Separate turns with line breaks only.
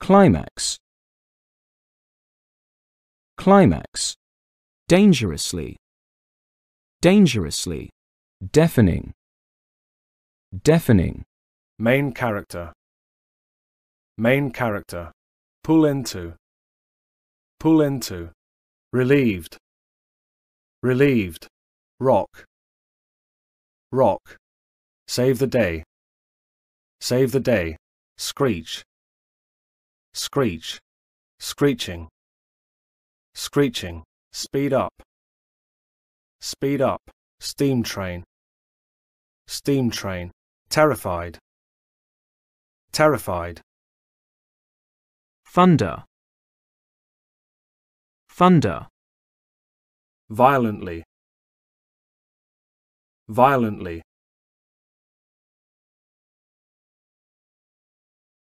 climax climax dangerously dangerously deafening deafening
main character
main character pull into pull into relieved relieved rock rock save the day save the day screech screech, screeching, screeching, speed up, speed up, steam train, steam train, terrified, terrified, thunder, thunder, violently, violently,